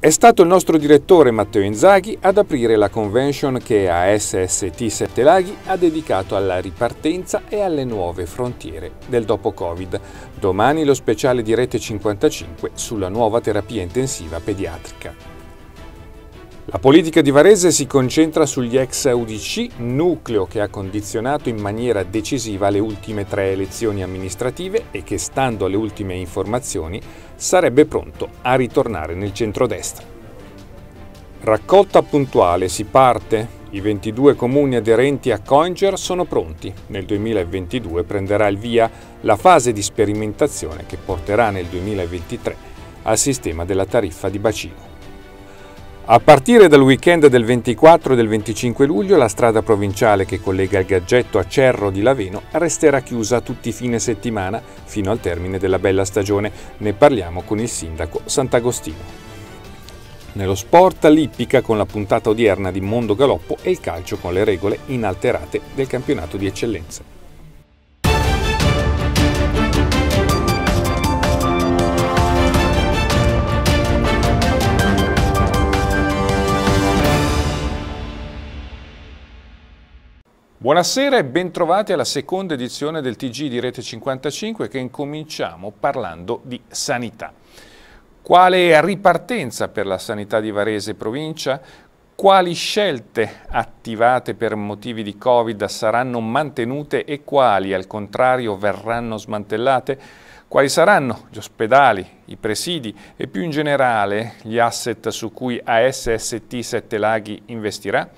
È stato il nostro direttore Matteo Inzaghi ad aprire la convention che a SST Sette Laghi ha dedicato alla ripartenza e alle nuove frontiere del dopo Covid. Domani lo speciale di Rete 55 sulla nuova terapia intensiva pediatrica. La politica di Varese si concentra sugli ex UDC, nucleo che ha condizionato in maniera decisiva le ultime tre elezioni amministrative e che, stando alle ultime informazioni, sarebbe pronto a ritornare nel centrodestra. Raccolta puntuale, si parte? I 22 comuni aderenti a Coinger sono pronti. Nel 2022 prenderà il via la fase di sperimentazione che porterà nel 2023 al sistema della tariffa di bacino. A partire dal weekend del 24 e del 25 luglio la strada provinciale che collega il Gaggetto a Cerro di Laveno resterà chiusa tutti i fine settimana fino al termine della bella stagione. Ne parliamo con il sindaco Sant'Agostino. Nello sport l'ippica con la puntata odierna di Mondo Galoppo e il calcio con le regole inalterate del campionato di eccellenza. Buonasera e bentrovati alla seconda edizione del TG di Rete 55 che incominciamo parlando di sanità. Quale ripartenza per la sanità di Varese e provincia? Quali scelte attivate per motivi di Covid saranno mantenute e quali al contrario verranno smantellate? Quali saranno gli ospedali, i presidi e più in generale gli asset su cui ASST Sette Laghi investirà?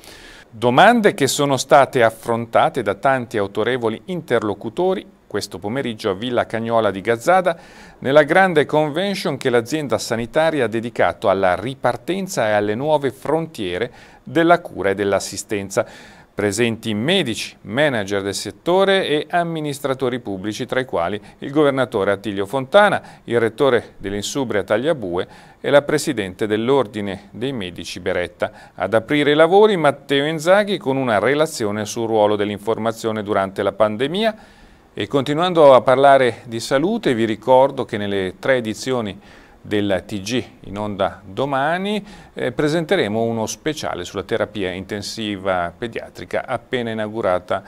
Domande che sono state affrontate da tanti autorevoli interlocutori questo pomeriggio a Villa Cagnola di Gazzada nella grande convention che l'azienda sanitaria ha dedicato alla ripartenza e alle nuove frontiere della cura e dell'assistenza presenti medici, manager del settore e amministratori pubblici, tra i quali il governatore Attilio Fontana, il rettore dell'Insubria Tagliabue e la presidente dell'Ordine dei Medici Beretta. Ad aprire i lavori Matteo Inzaghi con una relazione sul ruolo dell'informazione durante la pandemia e continuando a parlare di salute vi ricordo che nelle tre edizioni del TG in onda domani, eh, presenteremo uno speciale sulla terapia intensiva pediatrica appena inaugurata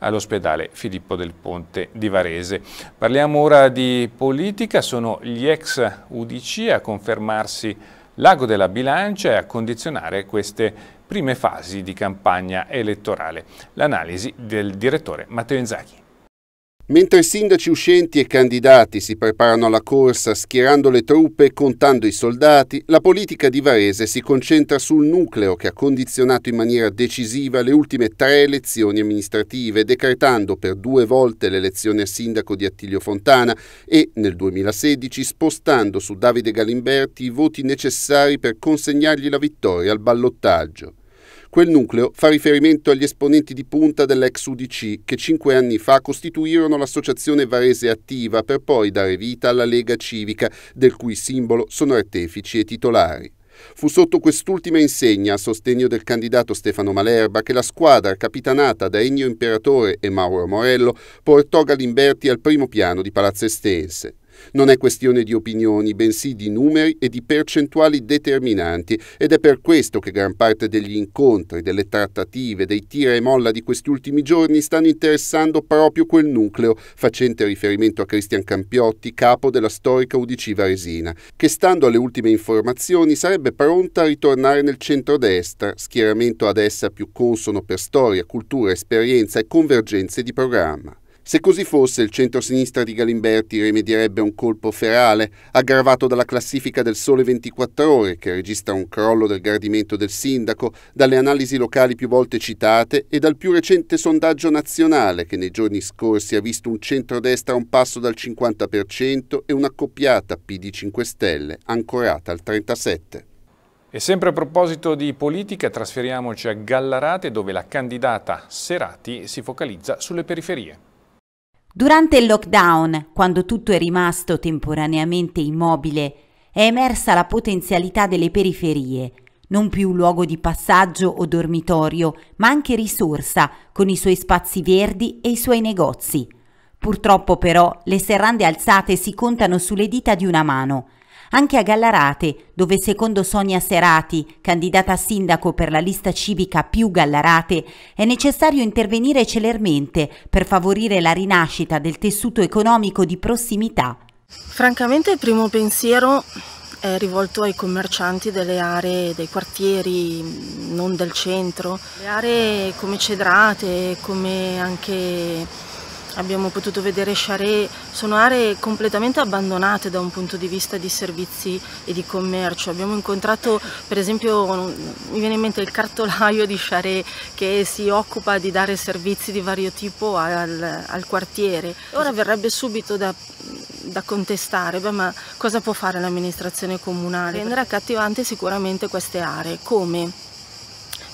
all'ospedale Filippo del Ponte di Varese. Parliamo ora di politica, sono gli ex UDC a confermarsi l'ago della bilancia e a condizionare queste prime fasi di campagna elettorale. L'analisi del direttore Matteo Inzaghi. Mentre sindaci uscenti e candidati si preparano alla corsa schierando le truppe e contando i soldati, la politica di Varese si concentra sul nucleo che ha condizionato in maniera decisiva le ultime tre elezioni amministrative, decretando per due volte l'elezione a sindaco di Attilio Fontana e, nel 2016, spostando su Davide Galimberti i voti necessari per consegnargli la vittoria al ballottaggio. Quel nucleo fa riferimento agli esponenti di punta dell'ex UDC che cinque anni fa costituirono l'associazione Varese Attiva per poi dare vita alla Lega Civica, del cui simbolo sono artefici e titolari. Fu sotto quest'ultima insegna, a sostegno del candidato Stefano Malerba, che la squadra capitanata da Ennio Imperatore e Mauro Morello portò Galimberti al primo piano di Palazzo Estense. Non è questione di opinioni, bensì di numeri e di percentuali determinanti ed è per questo che gran parte degli incontri, delle trattative, dei tira e molla di questi ultimi giorni stanno interessando proprio quel nucleo, facente riferimento a Cristian Campiotti, capo della storica UDC Varesina, che stando alle ultime informazioni sarebbe pronta a ritornare nel centrodestra, schieramento ad essa più consono per storia, cultura, esperienza e convergenze di programma. Se così fosse, il centro-sinistra di Galimberti rimedierebbe un colpo ferale, aggravato dalla classifica del Sole 24 Ore, che registra un crollo del gradimento del sindaco, dalle analisi locali più volte citate e dal più recente sondaggio nazionale, che nei giorni scorsi ha visto un centrodestra a un passo dal 50% e un'accoppiata PD 5 Stelle ancorata al 37%. E sempre a proposito di politica, trasferiamoci a Gallarate, dove la candidata Serati si focalizza sulle periferie. Durante il lockdown, quando tutto è rimasto temporaneamente immobile, è emersa la potenzialità delle periferie, non più luogo di passaggio o dormitorio, ma anche risorsa, con i suoi spazi verdi e i suoi negozi. Purtroppo però le serrande alzate si contano sulle dita di una mano, anche a Gallarate, dove secondo Sonia Serati, candidata a sindaco per la lista civica più Gallarate, è necessario intervenire celermente per favorire la rinascita del tessuto economico di prossimità. Francamente il primo pensiero è rivolto ai commercianti delle aree, dei quartieri non del centro, le aree come Cedrate, come anche abbiamo potuto vedere Charé, sono aree completamente abbandonate da un punto di vista di servizi e di commercio. Abbiamo incontrato per esempio, mi viene in mente il cartolaio di Charé che si occupa di dare servizi di vario tipo al, al quartiere. Ora verrebbe subito da, da contestare, beh, ma cosa può fare l'amministrazione comunale? Rendere accattivante sicuramente queste aree, come?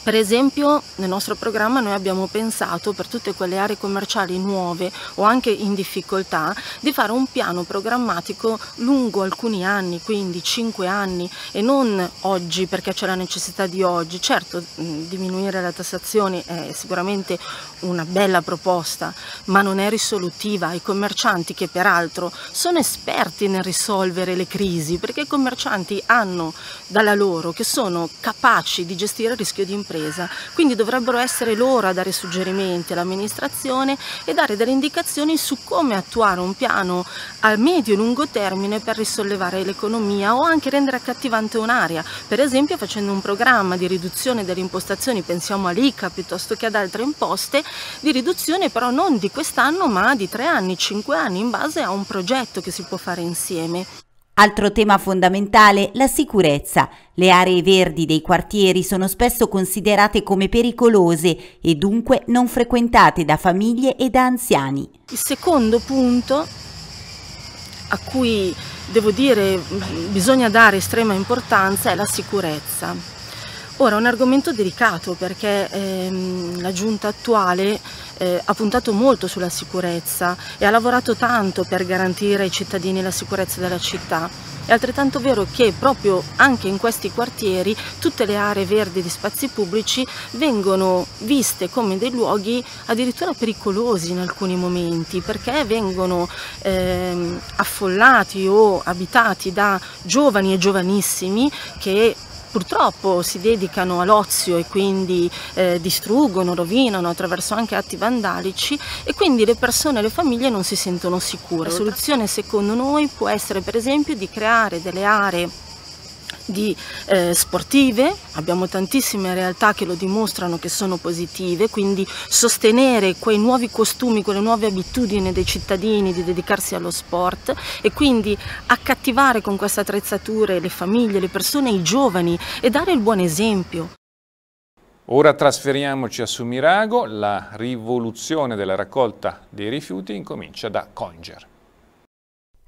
Per esempio nel nostro programma noi abbiamo pensato per tutte quelle aree commerciali nuove o anche in difficoltà di fare un piano programmatico lungo alcuni anni, quindi 5 anni e non oggi perché c'è la necessità di oggi. Certo mm, diminuire la tassazione è sicuramente una bella proposta ma non è risolutiva. I commercianti che peraltro sono esperti nel risolvere le crisi perché i commercianti hanno dalla loro che sono capaci di gestire il rischio di impresa impresa. Quindi dovrebbero essere loro a dare suggerimenti all'amministrazione e dare delle indicazioni su come attuare un piano a medio e lungo termine per risollevare l'economia o anche rendere accattivante un'area, per esempio facendo un programma di riduzione delle impostazioni, pensiamo all'ICA piuttosto che ad altre imposte, di riduzione però non di quest'anno ma di tre anni, cinque anni in base a un progetto che si può fare insieme. Altro tema fondamentale, la sicurezza. Le aree verdi dei quartieri sono spesso considerate come pericolose e dunque non frequentate da famiglie e da anziani. Il secondo punto a cui devo dire mm, bisogna dare estrema importanza è la sicurezza. Ora, un argomento delicato perché ehm, la giunta attuale eh, ha puntato molto sulla sicurezza e ha lavorato tanto per garantire ai cittadini la sicurezza della città. È altrettanto vero che proprio anche in questi quartieri tutte le aree verdi di spazi pubblici vengono viste come dei luoghi addirittura pericolosi in alcuni momenti perché vengono ehm, affollati o abitati da giovani e giovanissimi che purtroppo si dedicano all'ozio e quindi eh, distruggono, rovinano attraverso anche atti vandalici e quindi le persone e le famiglie non si sentono sicure. La soluzione secondo noi può essere per esempio di creare delle aree di eh, sportive, abbiamo tantissime realtà che lo dimostrano che sono positive, quindi sostenere quei nuovi costumi, quelle nuove abitudini dei cittadini di dedicarsi allo sport e quindi accattivare con queste attrezzature le famiglie, le persone, i giovani e dare il buon esempio. Ora trasferiamoci a Sumirago, la rivoluzione della raccolta dei rifiuti incomincia da Conger.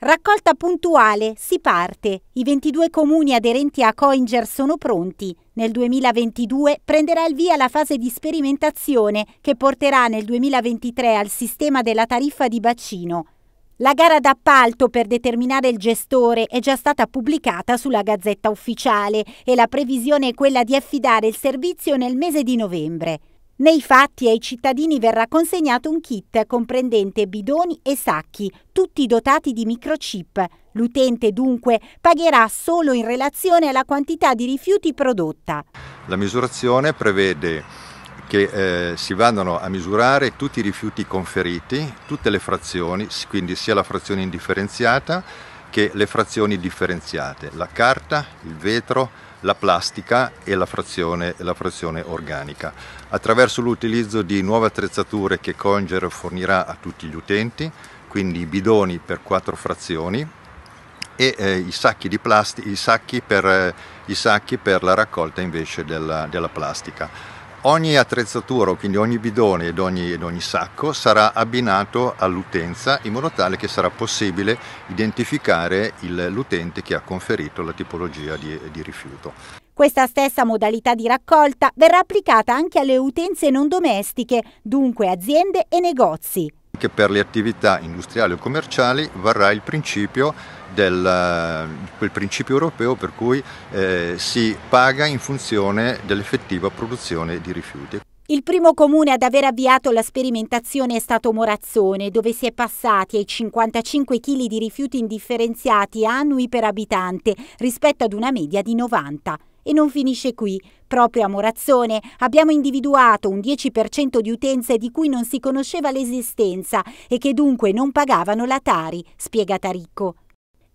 Raccolta puntuale, si parte. I 22 comuni aderenti a Coinger sono pronti. Nel 2022 prenderà il via la fase di sperimentazione che porterà nel 2023 al sistema della tariffa di bacino. La gara d'appalto per determinare il gestore è già stata pubblicata sulla Gazzetta Ufficiale e la previsione è quella di affidare il servizio nel mese di novembre. Nei fatti ai cittadini verrà consegnato un kit comprendente bidoni e sacchi, tutti dotati di microchip. L'utente dunque pagherà solo in relazione alla quantità di rifiuti prodotta. La misurazione prevede che eh, si vadano a misurare tutti i rifiuti conferiti, tutte le frazioni, quindi sia la frazione indifferenziata che le frazioni differenziate, la carta, il vetro, la plastica e la frazione, la frazione organica. Attraverso l'utilizzo di nuove attrezzature che Conger fornirà a tutti gli utenti, quindi i bidoni per quattro frazioni e eh, i, sacchi plasti, i, sacchi per, eh, i, sacchi per, la raccolta invece della, della plastica. Ogni attrezzatura, quindi ogni bidone ed ogni, ed ogni sacco sarà abbinato all'utenza in modo tale che sarà possibile identificare il, l'utente che ha conferito la tipologia di, di rifiuto. Questa stessa modalità di raccolta verrà applicata anche alle utenze non domestiche, dunque aziende e negozi. Anche per le attività industriali o commerciali varrà il principio del quel principio europeo per cui eh, si paga in funzione dell'effettiva produzione di rifiuti. Il primo comune ad aver avviato la sperimentazione è stato Morazzone, dove si è passati ai 55 kg di rifiuti indifferenziati annui per abitante rispetto ad una media di 90. E non finisce qui. Proprio a Morazzone abbiamo individuato un 10% di utenze di cui non si conosceva l'esistenza e che dunque non pagavano la Tari, spiega Taricco.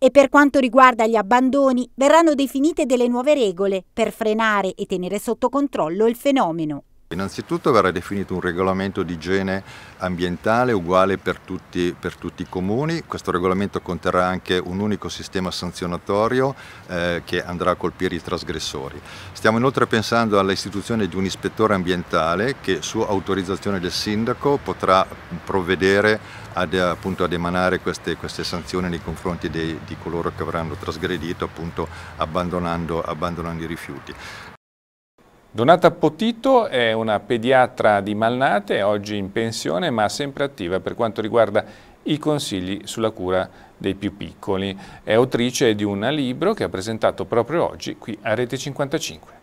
E per quanto riguarda gli abbandoni, verranno definite delle nuove regole per frenare e tenere sotto controllo il fenomeno. Innanzitutto verrà definito un regolamento di igiene ambientale uguale per tutti, per tutti i comuni, questo regolamento conterrà anche un unico sistema sanzionatorio eh, che andrà a colpire i trasgressori. Stiamo inoltre pensando all'istituzione di un ispettore ambientale che su autorizzazione del sindaco potrà provvedere ad, appunto, ad emanare queste, queste, sanzioni nei confronti dei, di coloro che avranno trasgredito appunto, abbandonando, abbandonando i rifiuti. Donata Potito è una pediatra di Malnate, oggi in pensione ma sempre attiva per quanto riguarda i consigli sulla cura dei più piccoli. È autrice di un libro che ha presentato proprio oggi qui a Rete 55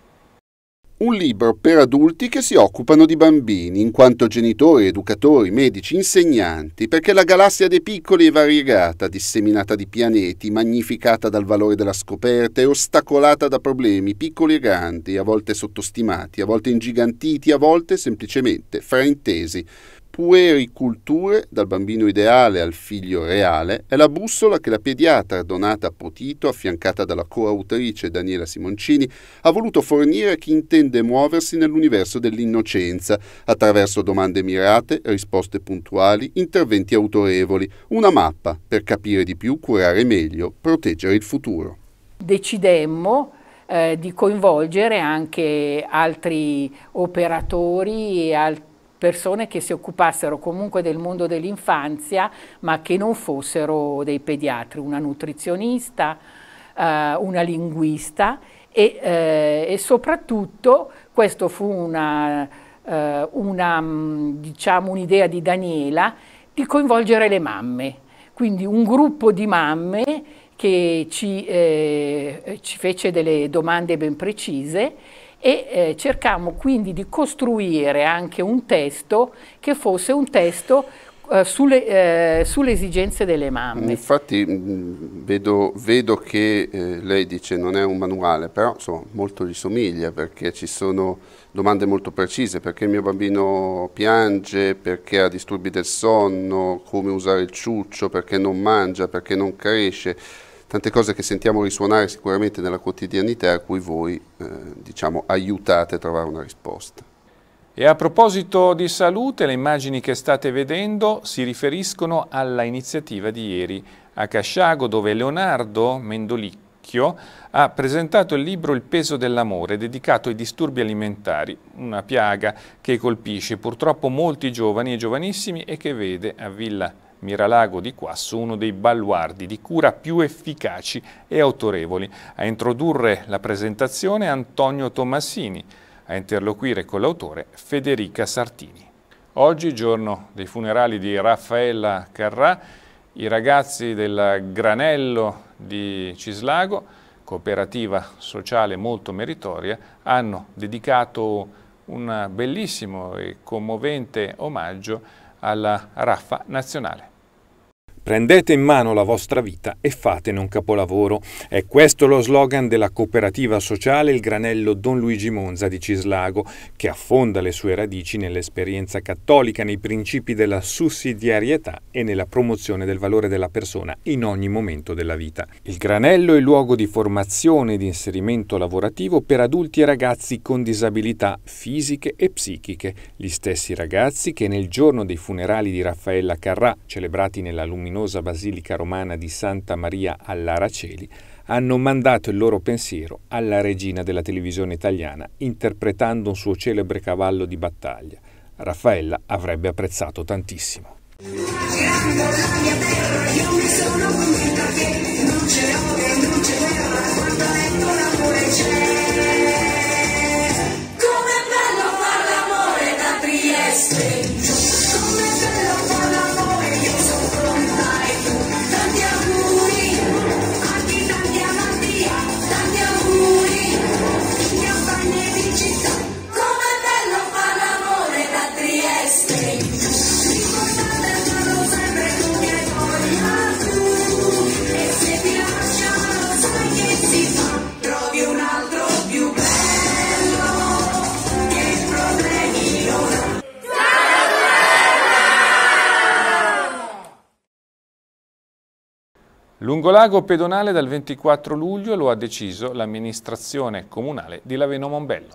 un libro per adulti che si occupano di bambini, in quanto genitori, educatori, medici, insegnanti, perché la galassia dei piccoli è variegata, disseminata di pianeti, magnificata dal valore della scoperta e ostacolata da problemi piccoli e grandi, a volte sottostimati, a volte ingigantiti, a volte semplicemente fraintesi puericulture, dal bambino ideale al figlio reale, è la bussola che la pediatra Donata Potito, affiancata dalla coautrice Daniela Simoncini, ha voluto fornire a chi intende muoversi nell'universo dell'innocenza, attraverso domande mirate, risposte puntuali, interventi autorevoli, una mappa per capire di più, curare meglio, proteggere il futuro. Decidemmo eh, di coinvolgere anche altri operatori e altri persone che si occupassero comunque del mondo dell'infanzia ma che non fossero dei pediatri, una nutrizionista, eh, una linguista e, eh, e, soprattutto questo fu una, eh, mm, diciamo un'idea diciamo, un di Daniela di coinvolgere le mamme, quindi un gruppo di mamme che ci, eh, ci fece delle domande ben precise e eh, cercammo quindi di costruire anche un testo che fosse un testo eh, sulle, eh, sulle, esigenze delle mamme. Mm, infatti mm, vedo, vedo, che eh, lei dice non è un manuale, però insomma, molto gli somiglia perché ci sono domande molto precise, perché il mio bambino piange, perché ha disturbi del sonno, come usare il ciuccio, perché non mangia, perché non cresce tante cose che sentiamo risuonare sicuramente nella quotidianità a cui voi eh, diciamo, aiutate a trovare una risposta. E a proposito di salute, le immagini che state vedendo si riferiscono alla iniziativa di ieri a Casciago dove Leonardo Mendolicchio ha presentato il libro Il peso dell'amore dedicato ai disturbi alimentari, una piaga che colpisce purtroppo molti giovani e giovanissimi e che vede a Villa Miralago di Quasso uno dei baluardi di cura più efficaci e autorevoli. A introdurre la presentazione Antonio Tommasini, a interloquire con l'autore Federica Sartini. Oggi, giorno dei funerali di Raffaella Carrà, i ragazzi del Granello di Cislago, cooperativa sociale molto meritoria, hanno dedicato un bellissimo e commovente omaggio a alla raffa nazionale. Prendete in mano la vostra vita e fatene un capolavoro. È questo lo slogan della cooperativa sociale Il Granello Don Luigi Monza di Cislago, che affonda le sue radici nell'esperienza cattolica, nei principi della sussidiarietà e nella promozione del valore della persona in ogni momento della vita. Il Granello è luogo di formazione e di inserimento lavorativo per adulti e ragazzi con disabilità fisiche e psichiche, gli stessi ragazzi che nel giorno dei funerali di Raffaella Carrà, celebrati nella luminosa luminosa basilica romana di Santa Maria all'Araceli, hanno mandato il loro pensiero alla regina della televisione italiana interpretando un suo celebre cavallo di battaglia. Raffaella avrebbe apprezzato tantissimo. Grazie, Lungolago pedonale dal 24 luglio lo ha deciso l'amministrazione comunale di Laveno Mombello.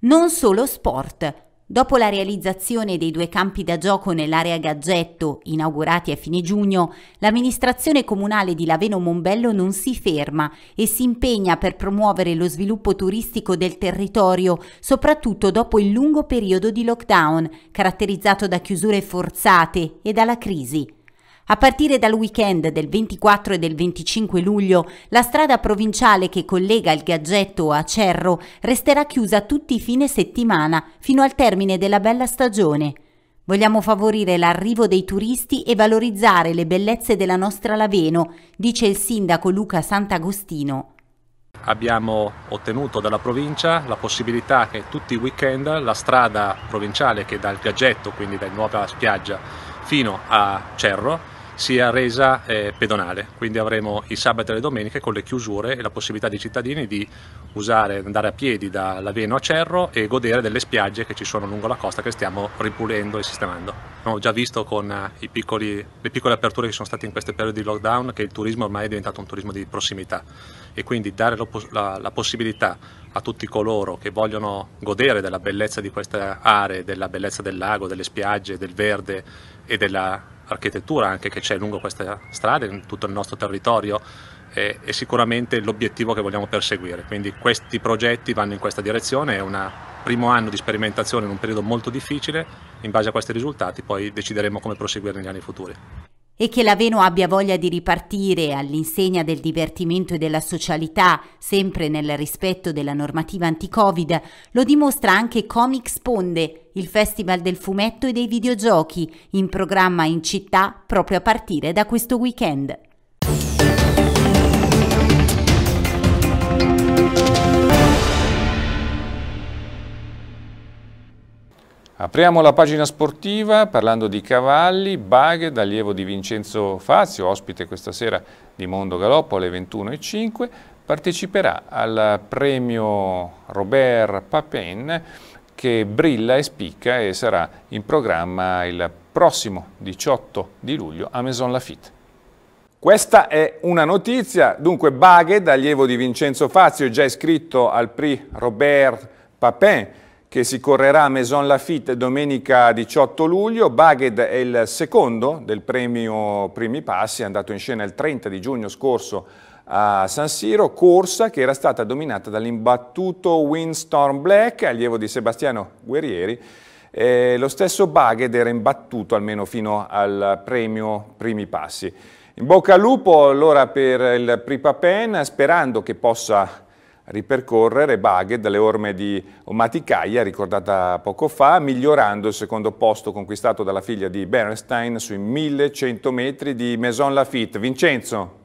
Non solo sport. Dopo la realizzazione dei due campi da gioco nell'area Gaggetto, inaugurati a fine giugno, l'amministrazione comunale di Laveno Mombello non si ferma e si impegna per promuovere lo sviluppo turistico del territorio, soprattutto dopo il lungo periodo di lockdown, caratterizzato da chiusure forzate e dalla crisi. A partire dal weekend del 24 e del 25 luglio, la strada provinciale che collega il Gaggetto a Cerro resterà chiusa tutti i fine settimana fino al termine della bella stagione. Vogliamo favorire l'arrivo dei turisti e valorizzare le bellezze della nostra Laveno, dice il sindaco Luca Sant'Agostino. Abbiamo ottenuto dalla provincia la possibilità che tutti i weekend la strada provinciale che dal Gaggetto, quindi da Nuova Spiaggia, fino a Cerro sia resa eh, pedonale, quindi avremo i sabato e le domeniche con le chiusure e la possibilità dei cittadini di usare, andare a piedi dall'Aveno a Cerro e godere delle spiagge che ci sono lungo la costa che stiamo ripulendo e sistemando. Ho già visto con eh, piccoli, le piccole aperture che sono state in questi periodi di lockdown che il turismo ormai è diventato un turismo di prossimità e quindi dare la, la possibilità a tutti coloro che vogliono godere della bellezza di queste aree, della bellezza del lago, delle spiagge, del verde e della architettura anche che c'è lungo questa strada in tutto il nostro territorio, è, è sicuramente l'obiettivo che vogliamo perseguire. Quindi questi progetti vanno in questa direzione, è un primo anno di sperimentazione in un periodo molto difficile, in base a questi risultati poi decideremo come proseguire negli anni futuri e che l'Aveno abbia voglia di ripartire all'insegna del divertimento e della socialità, sempre nel rispetto della normativa anti-Covid, lo dimostra anche Comics Ponde, il festival del fumetto e dei videogiochi, in programma in città proprio a partire da questo weekend. Apriamo la pagina sportiva parlando di cavalli, Baghe, d'allievo di Vincenzo Fazio, ospite questa sera di Mondo Galoppo alle 21.05, parteciperà al premio Robert Papin che brilla e spicca e sarà in programma il prossimo 18 di luglio a Maison Lafitte. Questa è una notizia, dunque Baghe, d'allievo di Vincenzo Fazio, già iscritto al prix Robert Papin, che si correrà a Maison Lafitte domenica 18 luglio. Baghed è il secondo del premio Primi Passi, è andato in scena il 30 di giugno scorso a San Siro, corsa che era stata dominata dall'imbattuto Windstorm Black, allievo di Sebastiano Guerrieri. Eh, lo stesso Baghed era imbattuto almeno fino al premio Primi Passi. In bocca al lupo allora per il Pripa Pen, sperando che possa ripercorrere Baghe dalle orme di Omaticaia, ricordata poco fa, migliorando il secondo posto conquistato dalla figlia di Bernstein sui 1100 metri di Maison Lafitte. Vincenzo.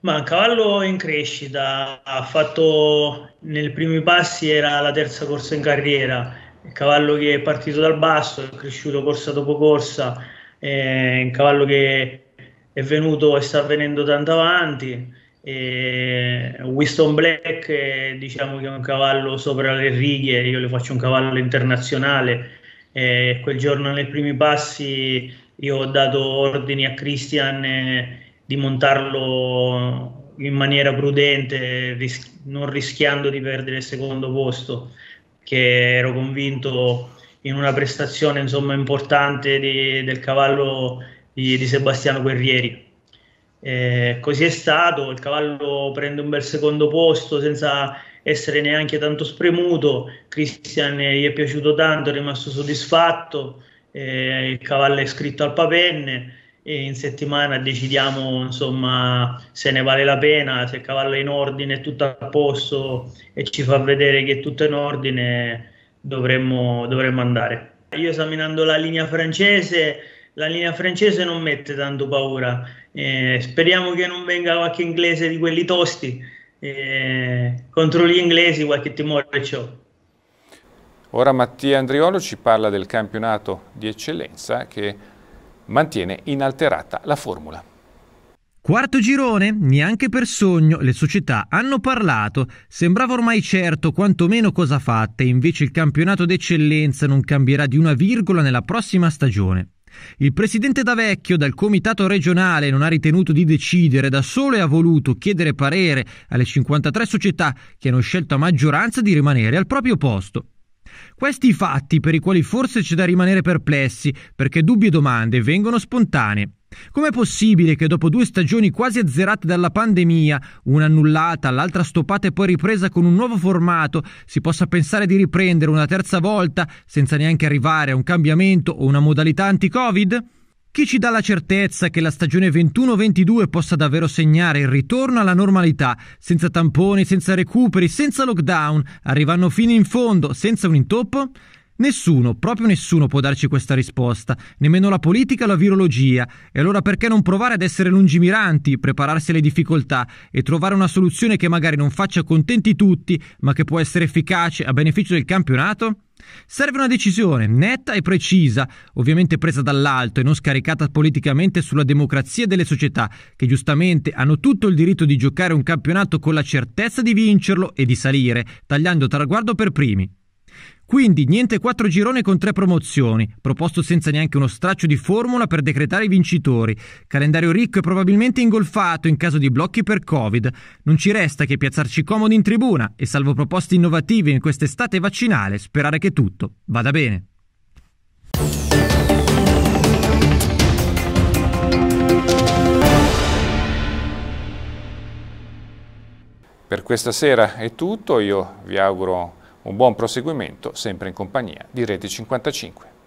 Ma un cavallo in crescita, ha fatto nei primi passi, era la terza corsa in carriera, il cavallo che è partito dal basso, è cresciuto corsa dopo corsa, è un cavallo che è venuto e sta venendo tanto avanti, e Winston Black diciamo che è un cavallo sopra le righe, io le faccio un cavallo internazionale. E quel giorno nei primi passi io ho dato ordini a Christian eh, di montarlo in maniera prudente, ris- non rischiando di perdere il secondo posto, che ero convinto in una prestazione insomma, importante di, del cavallo di, di Sebastiano Guerrieri. Eh, così è stato, il cavallo prende un bel secondo posto senza essere neanche tanto spremuto, Christian gli è piaciuto tanto, è rimasto soddisfatto, eh, il cavallo è scritto al papenne e in settimana decidiamo insomma se ne vale la pena, se il cavallo è in ordine, è tutto a posto e ci fa vedere che è tutto in ordine dovremmo, dovremmo andare. Io esaminando la linea francese, la linea francese non mette tanto paura, eh, speriamo che non venga qualche inglese di quelli tosti. Eh, contro gli inglesi qualche timore c'ho. Ora Mattia Andriolo ci parla del campionato di eccellenza che mantiene inalterata la formula. Quarto girone, neanche per sogno, le società hanno parlato, sembrava ormai certo quantomeno cosa fatta, invece il campionato d'eccellenza non cambierà di una virgola nella prossima stagione. Il presidente D'Avecchio dal comitato regionale non ha ritenuto di decidere da solo e ha voluto chiedere parere alle 53 società che hanno scelto a maggioranza di rimanere al proprio posto. Questi fatti per i quali forse c'è da rimanere perplessi, perché dubbi e domande vengono spontanee. Com'è possibile che dopo due stagioni quasi azzerate dalla pandemia, una annullata, l'altra stoppata e poi ripresa con un nuovo formato, si possa pensare di riprendere una terza volta senza neanche arrivare a un cambiamento o una modalità anti-Covid? Chi ci dà la certezza che la stagione 21-22 possa davvero segnare il ritorno alla normalità, senza tamponi, senza recuperi, senza lockdown, arrivando fino in fondo, senza un intoppo? Nessuno, proprio nessuno può darci questa risposta, nemmeno la politica o la virologia. E allora perché non provare ad essere lungimiranti, prepararsi alle difficoltà e trovare una soluzione che magari non faccia contenti tutti, ma che può essere efficace a beneficio del campionato? Serve una decisione netta e precisa, ovviamente presa dall'alto e non scaricata politicamente sulla democrazia delle società, che giustamente hanno tutto il diritto di giocare un campionato con la certezza di vincerlo e di salire, tagliando traguardo per primi. Quindi niente quattro gironi con tre promozioni, proposto senza neanche uno straccio di formula per decretare i vincitori. Calendario ricco e probabilmente ingolfato in caso di blocchi per Covid. Non ci resta che piazzarci comodi in tribuna e salvo proposte innovative in quest'estate vaccinale, sperare che tutto vada bene. Per questa sera è tutto, io vi auguro un buon proseguimento sempre in compagnia di Rete 55.